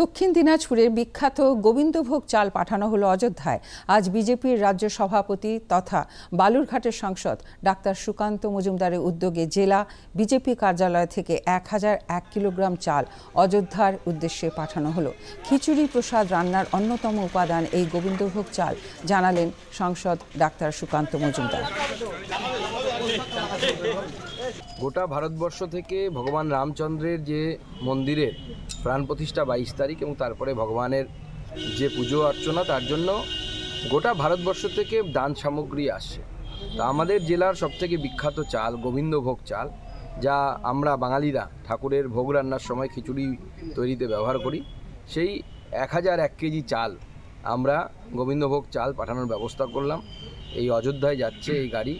দক্ষিণ দিনাজপুরের বিখ্যাত গোবিন্দভোগ চাল পাঠানো হলো অযোধ্যায় আজ বিজেপির রাজ্য সভাপতি তথা বালুরঘাটের সাংসদ ডাক্তার সুকান্ত মজুমদারের উদ্যোগে জেলা বিজেপি কার্যালয় থেকে এক হাজার এক কিলোগ্রাম চাল অযোধ্যার উদ্দেশ্যে পাঠানো হলো খিচুড়ি প্রসাদ রান্নার অন্যতম উপাদান এই গোবিন্দভোগ চাল জানালেন সাংসদ ডাক্তার সুকান্ত মজুমদার গোটা ভারতবর্ষ থেকে ভগবান রামচন্দ্রের যে মন্দিরের প্রাণ প্রতিষ্ঠা বাইশ তারিখ এবং তারপরে ভগবানের যে পুজো অর্চনা তার জন্য গোটা ভারতবর্ষ থেকে দান সামগ্রী আসছে তা আমাদের জেলার সবথেকে বিখ্যাত চাল গোবিন্দভোগ চাল যা আমরা বাঙালিরা ঠাকুরের ভোগ রান্নার সময় খিচুড়ি তৈরিতে ব্যবহার করি সেই এক হাজার এক কেজি চাল আমরা গোবিন্দভোগ চাল পাঠানোর ব্যবস্থা করলাম এই অযোধ্যায় যাচ্ছে এই গাড়ি